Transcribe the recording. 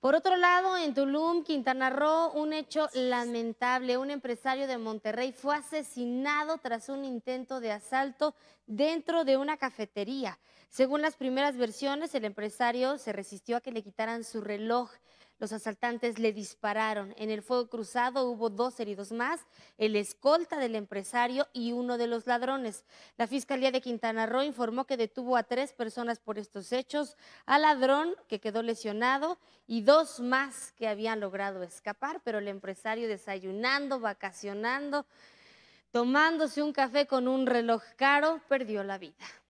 Por otro lado, en Tulum, Quintana Roo, un hecho lamentable. Un empresario de Monterrey fue asesinado tras un intento de asalto dentro de una cafetería. Según las primeras versiones, el empresario se resistió a que le quitaran su reloj. Los asaltantes le dispararon. En el fuego cruzado hubo dos heridos más, el escolta del empresario y uno de los ladrones. La Fiscalía de Quintana Roo informó que detuvo a tres personas por estos hechos, al ladrón que quedó lesionado y dos más que habían logrado escapar, pero el empresario desayunando, vacacionando, tomándose un café con un reloj caro, perdió la vida.